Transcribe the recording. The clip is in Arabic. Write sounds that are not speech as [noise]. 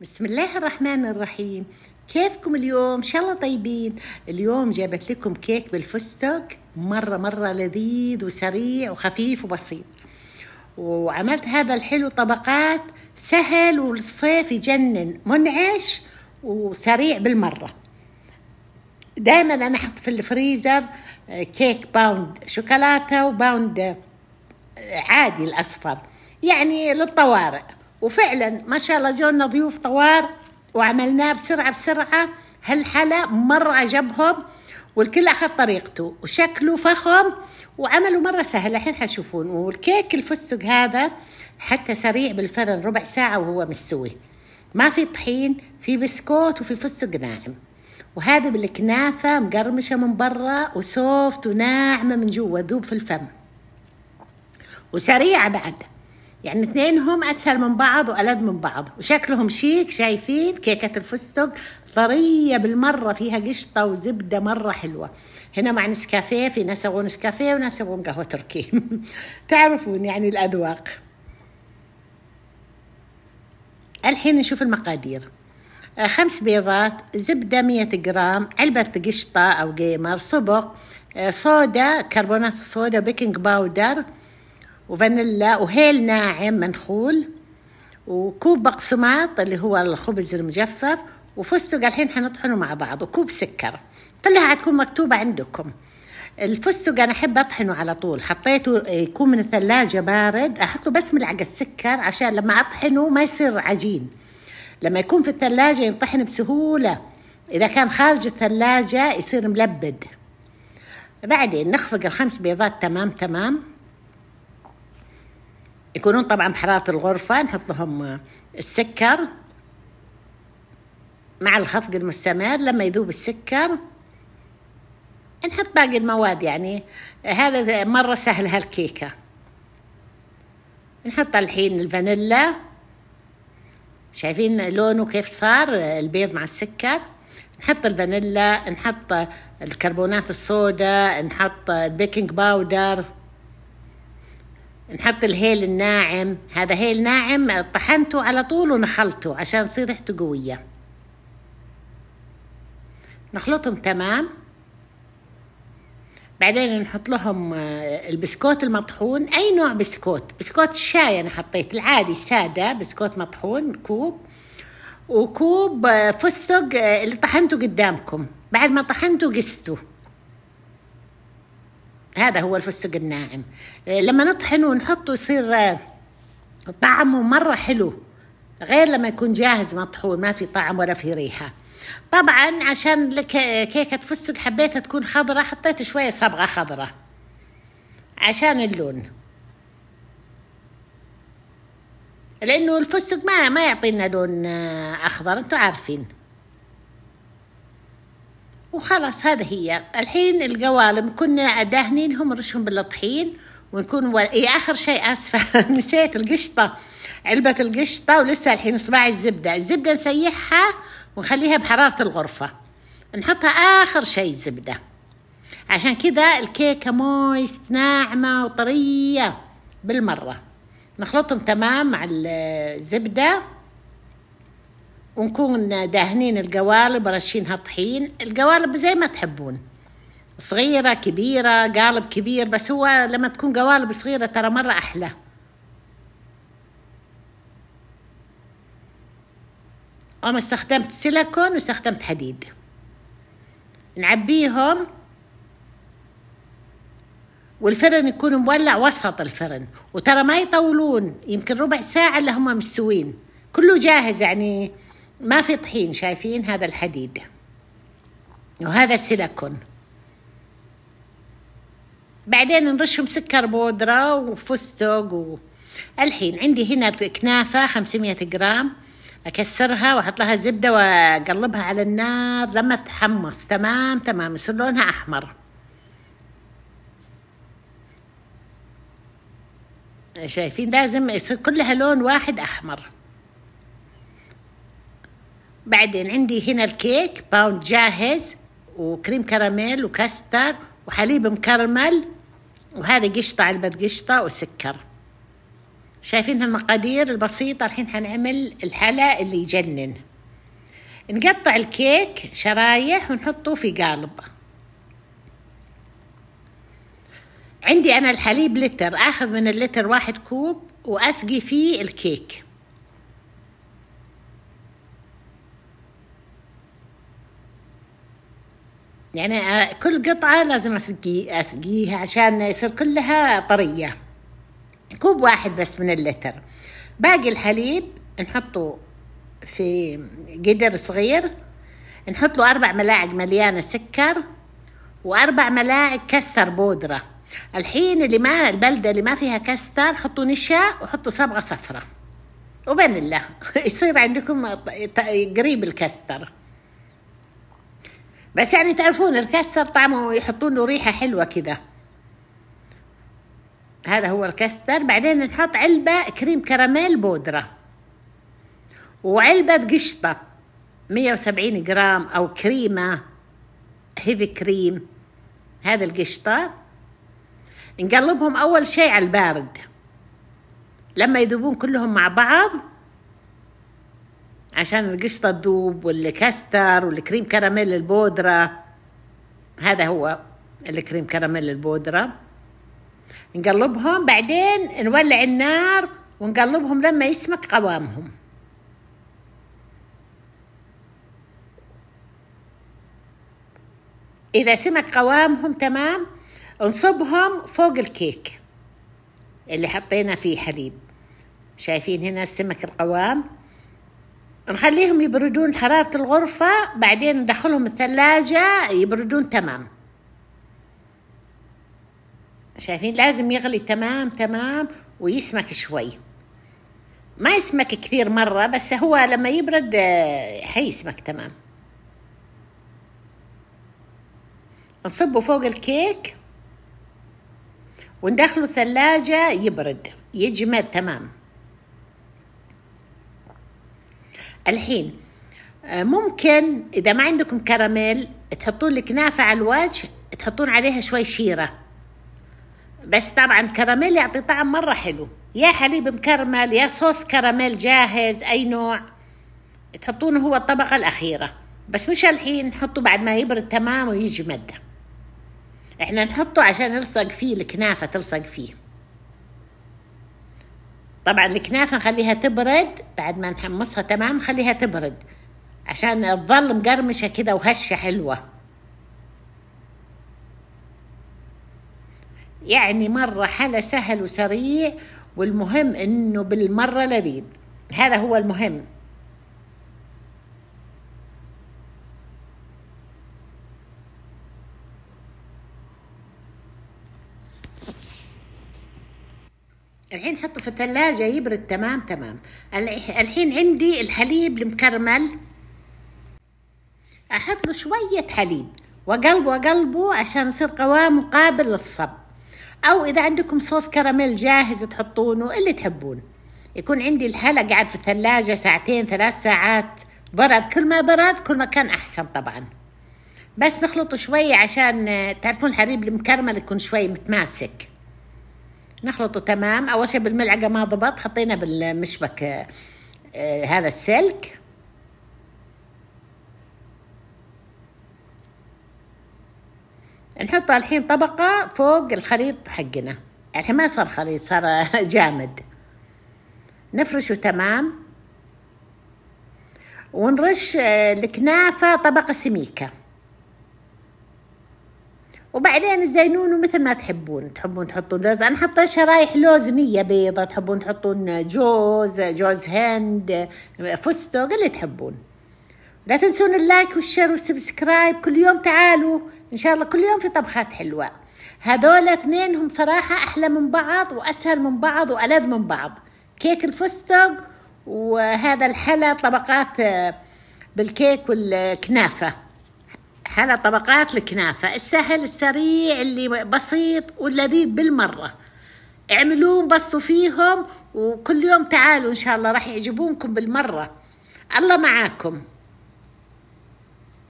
بسم الله الرحمن الرحيم كيفكم اليوم ان شاء الله طيبين اليوم جابت لكم كيك بالفستق مره مره لذيذ وسريع وخفيف وبسيط وعملت هذا الحلو طبقات سهل والصيف يجنن منعش وسريع بالمره دائما انا احط في الفريزر آه، كيك باوند شوكولاته وباوند آه، عادي الاصفر يعني للطوارئ وفعلا ما شاء الله جونا ضيوف طوار وعملناه بسرعة بسرعة هالحلا مرة عجبهم والكل أخذ طريقته وشكله فخم وعمله مرة سهل الحين حشوفون والكيك الفستق هذا حتى سريع بالفرن ربع ساعة وهو مستوي ما في طحين في بسكوت وفي فستق ناعم وهذا بالكنافة مقرمشة من برا وسوفت وناعمة من جوا ذوب في الفم وسريعة بعد يعني اثنينهم اسهل من بعض والذ من بعض وشكلهم شيك شايفين كيكه الفستق طريه بالمره فيها قشطه وزبده مره حلوه هنا مع نسكافيه في ناس يبغون نسكافيه وناس يبغون قهوه تركي [laughs] تعرفون يعني الاذواق الحين نشوف المقادير آه، خمس بيضات زبدة مية جرام علبة قشطة أو قيمر سبق آه، صودا كربونات الصودا بيكنج باودر وفانيلا وهيل ناعم منخول وكوب بقسماط اللي هو الخبز المجفف وفستق الحين حنطحنه مع بعض وكوب سكر كلها حتكون مكتوبة عندكم الفستق أنا أحب أطحنه على طول حطيته آه، يكون من الثلاجة بارد أحطه بس ملعقة سكر عشان لما أطحنه ما يصير عجين لما يكون في الثلاجة ينطحن بسهولة إذا كان خارج الثلاجة يصير ملبد بعدين نخفق الخمس بيضات تمام تمام يكونون طبعا بحرارة الغرفة نحط لهم السكر مع الخفق المستمر لما يذوب السكر نحط باقي المواد يعني هذا مرة سهل هالكيكة نحط الحين الفانيلا شايفين لونه كيف صار البيض مع السكر نحط الفانيلا نحط الكربونات الصودا نحط البيكنج باودر نحط الهيل الناعم هذا هيل ناعم طحنته على طول ونخلطه عشان تصير ريحته قوية نخلطهم تمام بعدين نحط لهم البسكوت المطحون اي نوع بسكوت بسكوت الشاي انا حطيت العادي سادة بسكوت مطحون كوب وكوب فستق اللي طحنته قدامكم بعد ما طحنته قسته هذا هو الفستق الناعم إيه، لما نطحنه ونحطه يصير آه، طعمه مرة حلو غير لما يكون جاهز مطحون ما في طعم ولا في ريحة طبعا عشان آه، كيكة فستق حبيتها تكون خضرة حطيت شوية صبغة خضرة عشان اللون لأنه الفستق ما ما يعطينا لون آه، أخضر أنتوا عارفين وخلاص هذا هي الحين القوالم كنا داهنينهم نرشهم بالطحين ونكون و... اي اخر شيء اسفه [laughs] نسيت القشطه علبه القشطه ولسه الحين صباع الزبده الزبده نسيحها ونخليها بحراره الغرفه نحطها اخر شيء الزبده عشان كذا الكيكه مويست ناعمه وطريه بالمره نخلطهم تمام مع الزبده ونكون دهنين القوالب رشينها طحين القوالب زي ما تحبون صغيرة كبيرة قالب كبير بس هو لما تكون قوالب صغيرة ترى مرة أحلى أنا استخدمت سيليكون واستخدمت حديد نعبيهم والفرن يكون مولع وسط الفرن وترى ما يطولون يمكن ربع ساعة اللي هم مستوين كله جاهز يعني ما في طحين شايفين هذا الحديد وهذا السيليكون بعدين نرشهم سكر بودرة وفستق و... الحين عندي هنا كنافة 500 جرام أكسرها وأحط لها زبدة وأقلبها على النار لما تحمص تمام تمام يصير لونها أحمر شايفين لازم يصير كلها لون واحد أحمر بعدين عندي هنا الكيك باوند جاهز وكريم كراميل وكاستر وحليب مكرمل وهذه قشطة علبة قشطة وسكر شايفين هالمقادير البسيطة الحين حنعمل الحلا اللي يجنن نقطع الكيك شرايح ونحطه في قالب عندي أنا الحليب لتر أخذ من اللتر واحد كوب وأسقي فيه الكيك يعني آه, كل قطعة لازم أسقي أسقيها عشان يصير كلها طرية كوب واحد بس من اللتر باقي الحليب نحطه في قدر صغير نحط له أربع ملاعق مليانة سكر وأربع ملاعق كستر بودرة الحين اللي ما البلدة اللي ما فيها كستر حطوا نشا وحطوا صبغة صفرة وفانيلا [laughs] يصير عندكم قريب الكستر بس يعني تعرفون الكستر طعمه يحطون له ريحة حلوة كذا هذا هو الكستر بعدين نحط علبة كريم كراميل بودرة وعلبة قشطة 170 جرام أو كريمة هيفي كريم هذا القشطة نقلبهم أول شيء على البارد لما يذوبون كلهم مع بعض عشان القشطة تذوب والكاستر والكريم كراميل البودرة هذا هو الكريم كراميل البودرة نقلبهم بعدين نولع النار ونقلبهم لما يسمك قوامهم إذا سمك قوامهم تمام نصبهم فوق الكيك اللي حطينا فيه حليب شايفين هنا السمك القوام نخليهم يبردون حرارة الغرفة بعدين ندخلهم الثلاجة يبردون تمام شايفين لازم يغلي تمام تمام ويسمك شوي ما يسمك كثير مرة بس هو لما يبرد آه، حيسمك تمام نصبه فوق الكيك وندخله ثلاجة يبرد يجمد تمام الحين آه، ممكن اذا ما عندكم كراميل تحطون الكنافه على الوجه تحطون عليها شوي شيره بس طبعا كراميل يعطي طعم مره حلو يا حليب مكرمل يا صوص كراميل جاهز اي نوع تحطونه هو الطبقه الاخيره بس مش الحين نحطه بعد ما يبرد تمام ويجي مده احنا نحطه عشان نلصق فيه الكنافه تلصق فيه طبعا الكنافه نخليها تبرد بعد ما نحمصها تمام نخليها تبرد عشان تظل مقرمشه كده وهشه حلوه يعني مره حلا سهل وسريع والمهم انه بالمره لذيذ هذا هو المهم في الثلاجة يبرد تمام تمام الحين عندي الحليب المكرمل أحط له شوية حليب وقلبه وقلبه عشان يصير قوامه قابل للصب أو إذا عندكم صوص كراميل جاهز تحطونه اللي تحبون يكون عندي الهلا قاعد في الثلاجة ساعتين ثلاث ساعات برد كل ما برد كل ما كان أحسن طبعا بس نخلطه شوية عشان تعرفون الحليب المكرمل يكون شوي متماسك نخلطه تمام اول شيء بالملعقه ما ضبط حطينا بالمشبك آه، آه، هذا السلك نحط الحين طبقة فوق الخليط حقنا الحين ما صار خليط صار [laughs] جامد نفرشه تمام ونرش آه، الكنافة طبقة سميكة وبعدين الزينون مثل ما تحبون تحبون تحطون لوز انا حاطه شرايح لوز نيه بيضه تحبون تحطون جوز جوز هند فستق اللي تحبون لا تنسون اللايك والشير والسبسكرايب كل يوم تعالوا ان شاء الله كل يوم في طبخات حلوه هذول اثنين هم صراحه احلى من بعض واسهل من بعض والذ من بعض كيك الفستق وهذا الحلا طبقات بالكيك والكنافه هلا طبقات الكنافة السهل السريع اللي بسيط ولذيذ بالمرة اعملوه بصوا فيهم وكل يوم تعالوا إن شاء الله راح يعجبونكم بالمرة الله معاكم